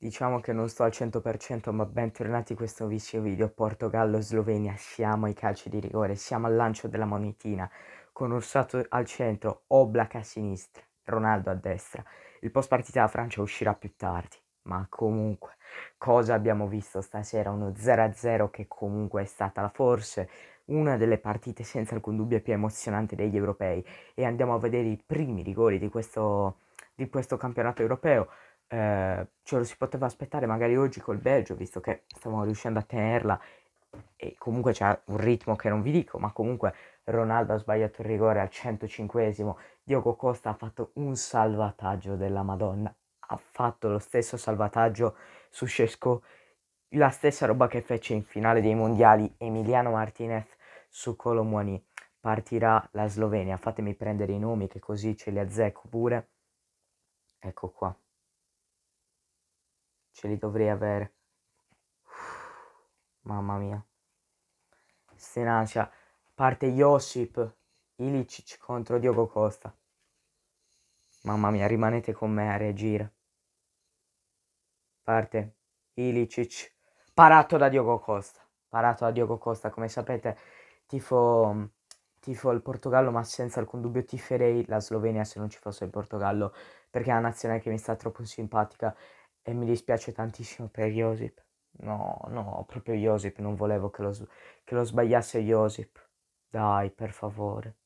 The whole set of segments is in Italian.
Diciamo che non sto al 100% ma bentornati in questo vizio video Portogallo-Slovenia, siamo ai calci di rigore, siamo al lancio della monetina con Ursato al centro, Oblak a sinistra, Ronaldo a destra. Il post partita alla Francia uscirà più tardi, ma comunque cosa abbiamo visto stasera? Uno 0-0 che comunque è stata forse una delle partite senza alcun dubbio più emozionante degli europei e andiamo a vedere i primi rigori di questo, di questo campionato europeo eh, ce lo si poteva aspettare magari oggi col Belgio, visto che stavamo riuscendo a tenerla e comunque c'è un ritmo che non vi dico, ma comunque Ronaldo ha sbagliato il rigore al 105esimo, Diogo Costa ha fatto un salvataggio della Madonna, ha fatto lo stesso salvataggio su Cesco, la stessa roba che fece in finale dei mondiali Emiliano Martinez su Colomwani. Partirà la Slovenia, fatemi prendere i nomi che così ce li azzecco pure. Ecco qua ce li dovrei avere. Mamma mia. Stenacia. Parte Josip Ilicic contro Diogo Costa. Mamma mia, rimanete con me a reagire. Parte Ilicic. Parato da Diogo Costa. Parato da Diogo Costa. Come sapete, tifo, tifo il Portogallo, ma senza alcun dubbio tiferei la Slovenia se non ci fosse il Portogallo. Perché è una nazione che mi sta troppo simpatica e mi dispiace tantissimo per Josip. No, no, proprio Josip, non volevo che lo, che lo sbagliasse Josip. Dai, per favore.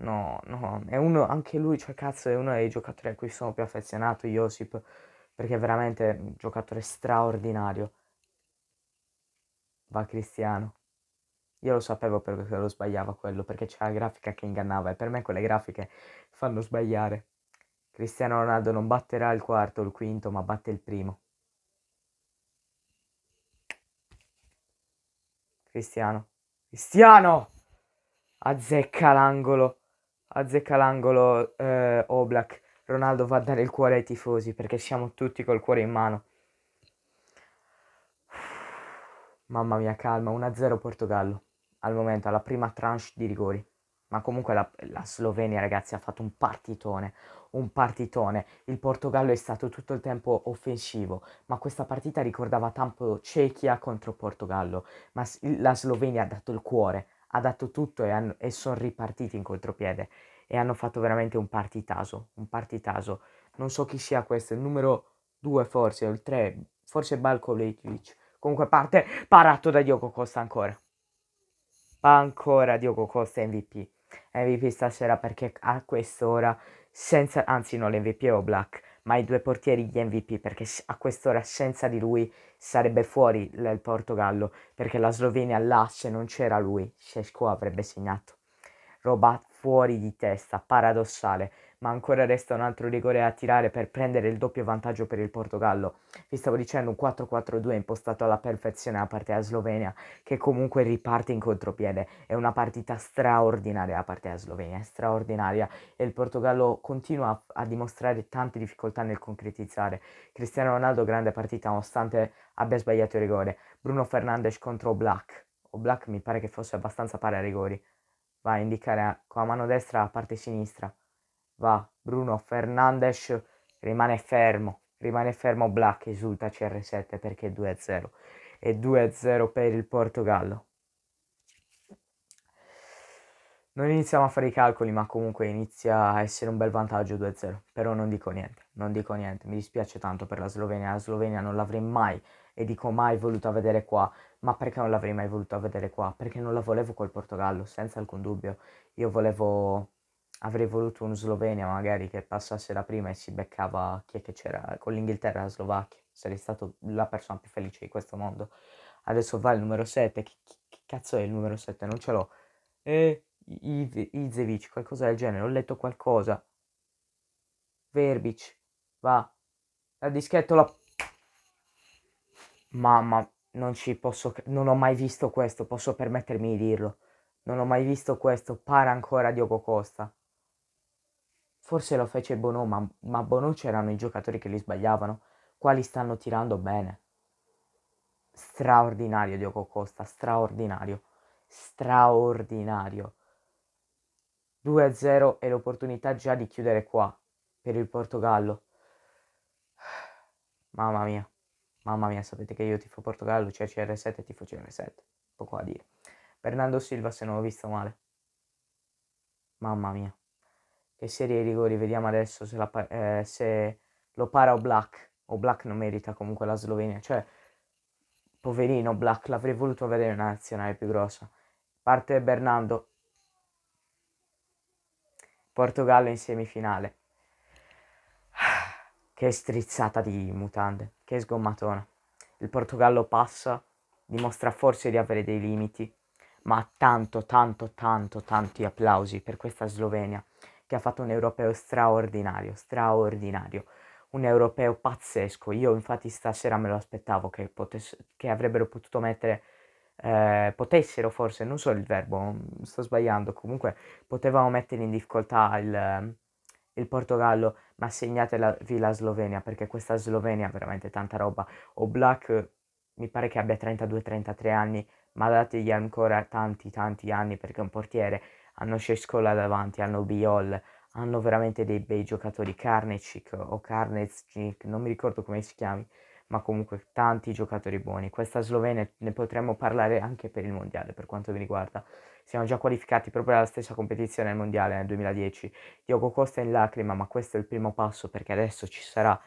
No, no, è uno, anche lui, cioè cazzo, è uno dei giocatori a cui sono più affezionato, Josip, perché è veramente un giocatore straordinario. Va Cristiano. Io lo sapevo perché lo sbagliava quello, perché c'era la grafica che ingannava e per me quelle grafiche fanno sbagliare. Cristiano Ronaldo non batterà il quarto o il quinto, ma batte il primo. Cristiano. Cristiano! Azzecca l'angolo. Azzecca l'angolo eh, Oblak. Ronaldo va a dare il cuore ai tifosi perché siamo tutti col cuore in mano. Mamma mia, calma. 1-0 Portogallo. Al momento, alla prima tranche di rigori ma comunque la, la, Slovenia, ragazzi, ha fatto un partitone, un partitone. Il Portogallo è stato tutto il tempo offensivo, ma questa partita ricordava tanto Cechia contro Portogallo, ma la Slovenia ha dato il cuore, ha dato tutto e, e sono ripartiti in contropiede e hanno fatto veramente un partitaso, un partitaso. Non so chi sia questo, il numero 2 forse, o il 3, forse Balco Lejic. Comunque parte parato da Diogo Costa ancora. Ancora Diogo Costa MVP. MVP stasera perché a quest'ora, senza, anzi non l'MVP o Black, ma i due portieri gli MVP perché a quest'ora senza di lui sarebbe fuori il Portogallo perché la Slovenia là se non c'era lui Sesco avrebbe segnato. Roba fuori di testa, paradossale ma ancora resta un altro rigore a tirare per prendere il doppio vantaggio per il Portogallo. Vi stavo dicendo un 4-4-2 impostato alla perfezione da parte della Slovenia, che comunque riparte in contropiede. È una partita straordinaria da parte della Slovenia, straordinaria e il Portogallo continua a, a dimostrare tante difficoltà nel concretizzare. Cristiano Ronaldo grande partita nonostante abbia sbagliato il rigore. Bruno Fernandes contro Black. O Black mi pare che fosse abbastanza pari a rigori. Va a indicare con la mano destra la parte sinistra Va, Bruno Fernandes rimane fermo, rimane fermo Black, esulta CR7 perché 2-0 e 2-0 per il Portogallo. Non iniziamo a fare i calcoli, ma comunque inizia a essere un bel vantaggio 2-0. Però non dico niente, non dico niente. Mi dispiace tanto per la Slovenia. La Slovenia non l'avrei mai, e dico mai, voluta vedere qua. Ma perché non l'avrei mai voluta vedere qua? Perché non la volevo col Portogallo, senza alcun dubbio. Io volevo avrei voluto un Slovenia magari che passasse la prima e si beccava chi è che c'era con l'Inghilterra e la Slovacchia, sarei stato la persona più felice di questo mondo. Adesso va il numero 7, che, cazzo è il numero 7? Non ce l'ho. E Izevic, qualcosa del genere, ho letto qualcosa. Verbic, va. La dischettola... Mamma, non ci posso... Non ho mai visto questo, posso permettermi di dirlo. Non ho mai visto questo, para ancora Diogo Costa. Forse lo fece Bono, ma, ma Bono c'erano i giocatori che li sbagliavano. Quali stanno tirando bene. Straordinario Diogo Costa, straordinario. Straordinario. 2-0 e l'opportunità già di chiudere qua per il Portogallo. Mamma mia, mamma mia, sapete che io tifo Portogallo, c'è cioè CR7 e tifo CR7, poco a dire. Fernando Silva se non ho visto male. Mamma mia che serie di rigori, vediamo adesso se, la, eh, se lo para o Black, o Black non merita comunque la Slovenia, cioè poverino Black, l'avrei voluto vedere una nazionale più grossa. Parte Bernardo, Portogallo in semifinale. Che strizzata di mutande, che sgommatona. Il Portogallo passa, dimostra forse di avere dei limiti, ma tanto, tanto, tanto, tanti applausi per questa Slovenia che ha fatto un europeo straordinario, straordinario, un europeo pazzesco. Io infatti stasera me lo aspettavo che, potes- che avrebbero potuto mettere, eh, potessero forse, non so il verbo, sto sbagliando, comunque potevamo mettere in difficoltà il, il Portogallo, ma segnatevi la Slovenia perché questa Slovenia ha veramente tanta roba. O Black mi pare che abbia 32-33 anni, ma dategli ancora tanti tanti anni perché è un portiere hanno Cescola davanti, hanno Biol, hanno veramente dei bei giocatori, Karnecic o Karnecic, non mi ricordo come si chiami, ma comunque tanti giocatori buoni. Questa Slovenia ne potremmo parlare anche per il mondiale, per quanto mi riguarda. Siamo già qualificati proprio alla stessa competizione al mondiale nel 2010. Diogo Costa è in lacrima, ma questo è il primo passo perché adesso ci sarà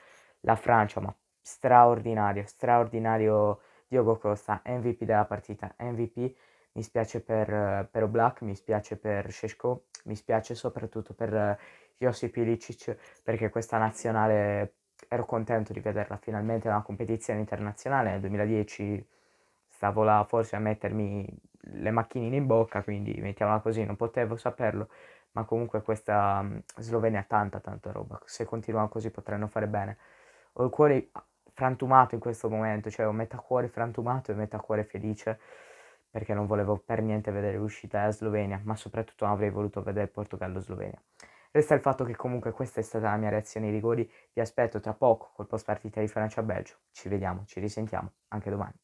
la Francia, ma straordinario, straordinario Diogo Costa, MVP della partita, MVP mi spiace per, eh, per Oblak, mi spiace per Sheshko, mi spiace soprattutto per eh, Josip Ilicic perché questa nazionale ero contento di vederla finalmente in una competizione internazionale. Nel 2010 stavo là forse a mettermi le macchinine in bocca, quindi mettiamola così, non potevo saperlo. Ma comunque questa mm, Slovenia ha tanta tanta roba, se continuano così potranno fare bene. Ho il cuore frantumato in questo momento, cioè ho metà cuore frantumato e metà cuore felice perché non volevo per niente vedere l'uscita della Slovenia, ma soprattutto non avrei voluto vedere Portogallo-Slovenia. Resta il fatto che comunque questa è stata la mia reazione ai rigori, vi aspetto tra poco col post partita di Francia-Belgio, ci vediamo, ci risentiamo anche domani.